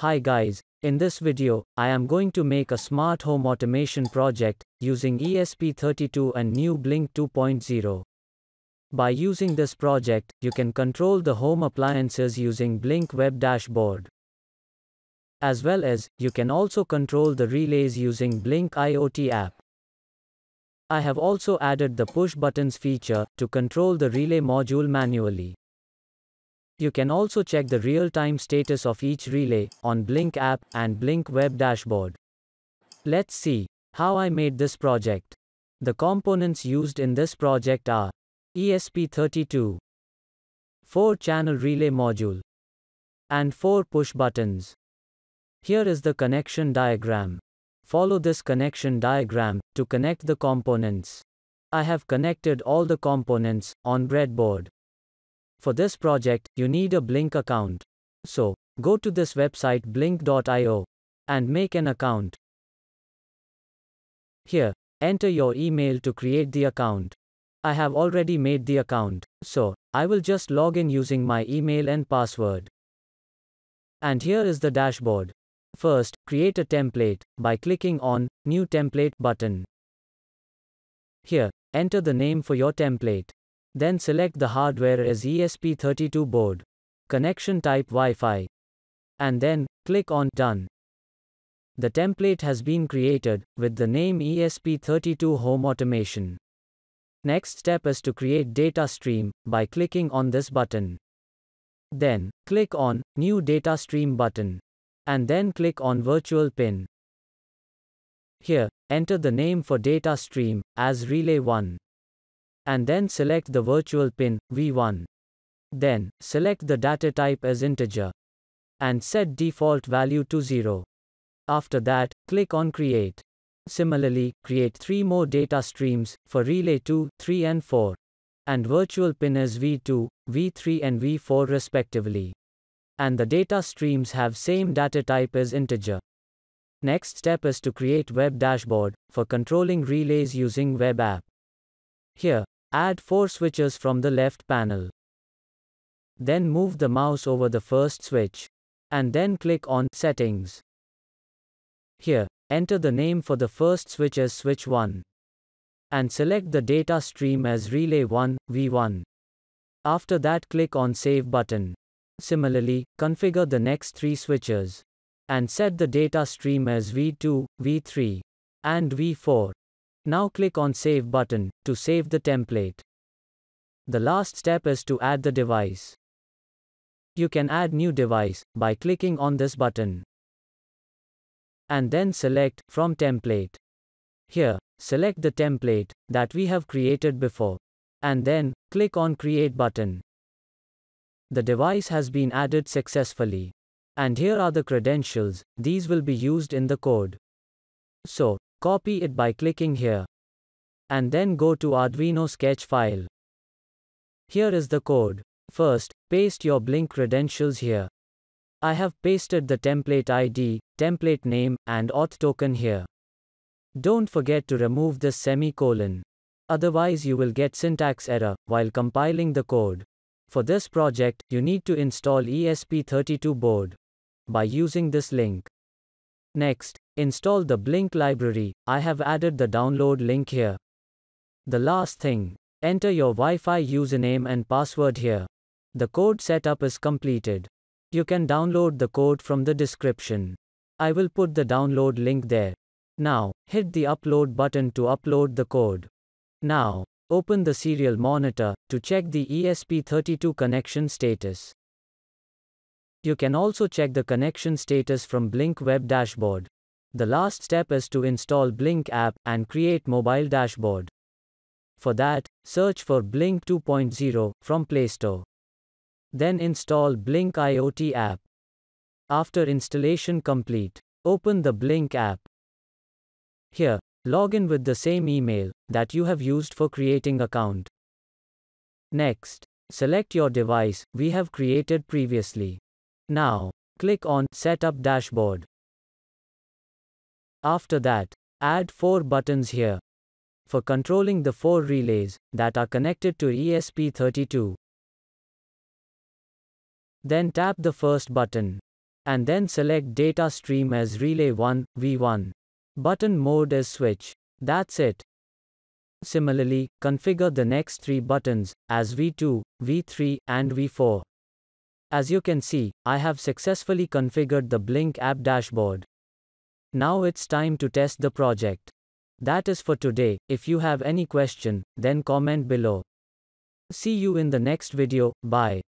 Hi guys, in this video, I am going to make a smart home automation project using ESP32 and new Blink 2.0. By using this project, you can control the home appliances using Blink web dashboard. As well as, you can also control the relays using Blink IoT app. I have also added the push buttons feature to control the relay module manually. You can also check the real-time status of each relay on Blink app and Blink web dashboard. Let's see how I made this project. The components used in this project are ESP32, 4-channel relay module, and 4 push buttons. Here is the connection diagram. Follow this connection diagram to connect the components. I have connected all the components on breadboard. For this project, you need a Blink account. So, go to this website blink.io and make an account. Here, enter your email to create the account. I have already made the account, so I will just log in using my email and password. And here is the dashboard. First, create a template by clicking on New Template button. Here, enter the name for your template. Then select the hardware as ESP32 board, connection type Wi-Fi, and then click on Done. The template has been created with the name ESP32 Home Automation. Next step is to create data stream by clicking on this button. Then click on New Data Stream button and then click on Virtual Pin. Here, enter the name for data stream as Relay 1 and then select the virtual pin, V1. Then, select the data type as integer and set default value to 0. After that, click on Create. Similarly, create three more data streams for relay 2, 3 and 4 and virtual pin as V2, V3 and V4 respectively. And the data streams have same data type as integer. Next step is to create web dashboard for controlling relays using web app. Here, Add 4 switches from the left panel. Then move the mouse over the first switch. And then click on Settings. Here, enter the name for the first switch as Switch 1. And select the data stream as Relay 1, V1. After that click on Save button. Similarly, configure the next three switches. And set the data stream as V2, V3, and V4. Now click on Save button to save the template. The last step is to add the device. You can add new device by clicking on this button. And then select from template. Here, select the template that we have created before. And then, click on create button. The device has been added successfully. And here are the credentials, these will be used in the code. So, Copy it by clicking here. And then go to Arduino sketch file. Here is the code. First, paste your Blink credentials here. I have pasted the template ID, template name, and auth token here. Don't forget to remove this semicolon. Otherwise you will get syntax error while compiling the code. For this project, you need to install ESP32 board by using this link. Next, Install the Blink library, I have added the download link here. The last thing, enter your Wi-Fi username and password here. The code setup is completed. You can download the code from the description. I will put the download link there. Now, hit the upload button to upload the code. Now, open the serial monitor to check the ESP32 connection status. You can also check the connection status from Blink Web Dashboard. The last step is to install Blink app and create mobile dashboard. For that, search for Blink 2.0 from Play Store. Then install Blink IoT app. After installation complete, open the Blink app. Here, log in with the same email that you have used for creating account. Next, select your device we have created previously. Now, click on Setup Dashboard. After that, add 4 buttons here. For controlling the 4 relays that are connected to ESP32. Then tap the first button. And then select data stream as relay 1, V1. Button mode as switch. That's it. Similarly, configure the next three buttons as V2, V3, and V4. As you can see, I have successfully configured the Blink app dashboard. Now it's time to test the project. That is for today. If you have any question, then comment below. See you in the next video. Bye.